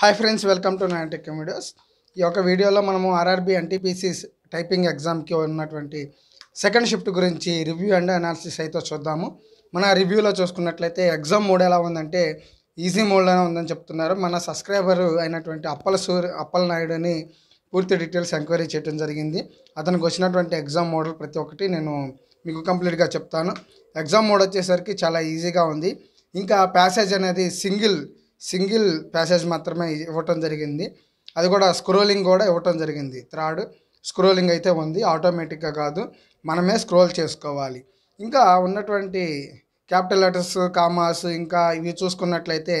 hi friends welcome to Nine Tech videos ఈ యొక్క వీడియోలో మనము ఆర్ఆర్బీ ఎన్టీపీసీస్ టైపింగ్ ఎగ్జామ్కి ఉన్నటువంటి సెకండ్ షిఫ్ట్ గురించి రివ్యూ అండ్ అనాలిసిస్ అయితే చూద్దాము మన రివ్యూలో చూసుకున్నట్లయితే ఎగ్జామ్ మోడ్ ఎలా ఉందంటే ఈజీ మోడ్లోనే ఉందని చెప్తున్నారు మన సబ్స్క్రైబర్ అయినటువంటి అప్పల సూర్య అప్పల నాయుడుని పూర్తి డీటెయిల్స్ ఎంక్వైరీ చేయడం జరిగింది అతనికి వచ్చినటువంటి ఎగ్జామ్ మోడల్ ప్రతి ఒక్కటి నేను మీకు కంప్లీట్గా చెప్తాను ఎగ్జామ్ మోడ్ వచ్చేసరికి చాలా ఈజీగా ఉంది ఇంకా ప్యాసేజ్ అనేది సింగిల్ సింగిల్ ప్యాసేజ్ మాత్రమే ఇవ్వటం జరిగింది అది కూడా స్క్రోలింగ్ కూడా ఇవ్వటం జరిగింది థర్డ్ స్క్రోలింగ్ అయితే ఉంది ఆటోమేటిక్గా కాదు మనమే స్క్రోల్ చేసుకోవాలి ఇంకా ఉన్నటువంటి క్యాపిటల్ లెటర్స్ కామాస్ ఇంకా ఇవి చూసుకున్నట్లయితే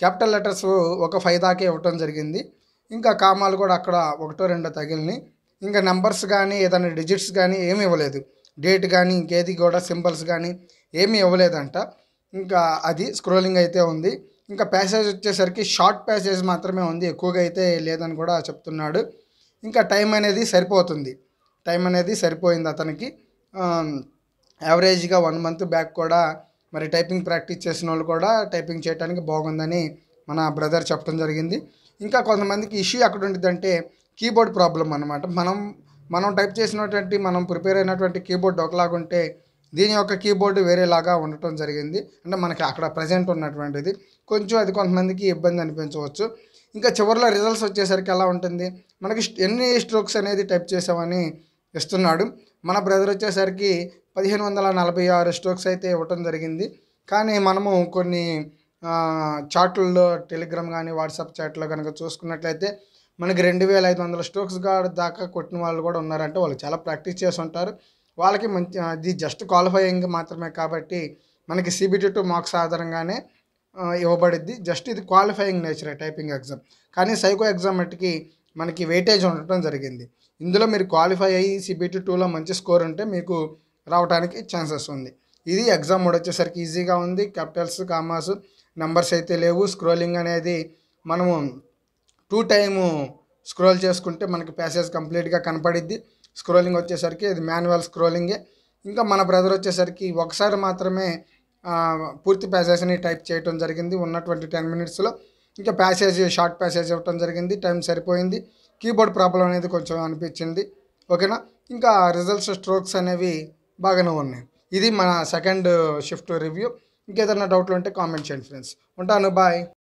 క్యాపిటల్ లెటర్స్ ఒక ఫైవ్ దాకే ఇవ్వటం జరిగింది ఇంకా కామాలు కూడా అక్కడ ఒకటో రెండో తగిలినాయి ఇంకా నెంబర్స్ కానీ ఏదైనా డిజిట్స్ కానీ ఏమీ ఇవ్వలేదు డేట్ కానీ ఇంకేది కూడా సింబల్స్ కానీ ఏమీ ఇవ్వలేదంట ఇంకా అది స్క్రోలింగ్ అయితే ఉంది ఇంకా ప్యాసేజ్ వచ్చేసరికి షార్ట్ ప్యాసేజ్ మాత్రమే ఉంది ఎక్కువగా అయితే లేదని కూడా చెప్తున్నాడు ఇంకా టైం అనేది సరిపోతుంది టైం అనేది సరిపోయింది అతనికి యావరేజ్గా వన్ మంత్ బ్యాక్ కూడా మరి టైపింగ్ ప్రాక్టీస్ చేసిన వాళ్ళు కూడా టైపింగ్ చేయడానికి బాగుందని మన బ్రదర్ చెప్పడం జరిగింది ఇంకా కొంతమందికి ఇష్యూ ఎక్కడ అంటే కీబోర్డ్ ప్రాబ్లం అనమాట మనం మనం టైప్ చేసినటువంటి మనం ప్రిపేర్ అయినటువంటి కీబోర్డ్ ఒకలాగుంటే దీని యొక్క కీబోర్డు వేరేలాగా ఉండటం జరిగింది అంటే మనకి అక్కడ ప్రజెంట్ ఉన్నటువంటిది కొంచెం అది కొంతమందికి ఇబ్బంది అనిపించవచ్చు ఇంకా చివరిలో రిజల్ట్స్ వచ్చేసరికి ఎలా ఉంటుంది మనకి ఎన్ని స్ట్రోక్స్ అనేది టైప్ చేసామని ఇస్తున్నాడు మన బ్రదర్ వచ్చేసరికి పదిహేను వందల నలభై ఆరు స్ట్రోక్స్ అయితే ఇవ్వటం జరిగింది కానీ మనము కొన్ని చాట్లలో టెలిగ్రామ్ కానీ వాట్సాప్ చాట్లో కనుక చూసుకున్నట్లయితే మనకి రెండు వేల ఐదు వందల స్ట్రోక్స్ దాకా కొట్టిన వాళ్ళు కూడా ఉన్నారంటే వాళ్ళు చాలా ప్రాక్టీస్ చేసి ఉంటారు వాళ్ళకి మంచి అది జస్ట్ క్వాలిఫైయింగ్ మాత్రమే కాబట్టి మనకి సిబిటీ టూ మార్క్స్ ఆధారంగానే ఇవ్వబడిద్ది జస్ట్ ఇది క్వాలిఫైయింగ్ నేచర్ టైపింగ్ ఎగ్జామ్ కానీ సైకో ఎగ్జామ్ మట్టికి మనకి వెయిటేజ్ ఉండటం జరిగింది ఇందులో మీరు క్వాలిఫై అయ్యి సిబిటీ టూలో మంచి స్కోర్ ఉంటే మీకు రావడానికి ఛాన్సెస్ ఉంది ఇది ఎగ్జామ్ మూడు వచ్చేసరికి ఈజీగా ఉంది క్యాపిటల్స్ కామాస్ నెంబర్స్ అయితే లేవు స్క్రోలింగ్ అనేది మనము టూ టైము స్క్రోల్ చేసుకుంటే మనకి ప్యాసేజ్ కంప్లీట్గా కనపడిద్ది స్క్రోలింగ్ వచ్చేసరికి ఇది మాన్యువల్ స్క్రోలింగే ఇంకా మన బ్రదర్ వచ్చేసరికి ఒకసారి మాత్రమే పూర్తి ప్యాసేజ్ని టైప్ చేయటం జరిగింది ఉన్నటువంటి టెన్ మినిట్స్లో ఇంకా ప్యాసేజ్ షార్ట్ ప్యాసేజ్ ఇవ్వటం జరిగింది టైం సరిపోయింది కీబోర్డ్ ప్రాబ్లం అనేది కొంచెం అనిపించింది ఓకేనా ఇంకా రిజల్ట్స్ స్ట్రోక్స్ అనేవి బాగానే ఉన్నాయి ఇది మన సెకండ్ షిఫ్ట్ రివ్యూ ఇంకేదైనా డౌట్లు ఉంటే కామెంట్ చేయండి ఫ్రెండ్స్ ఉంటాను బాయ్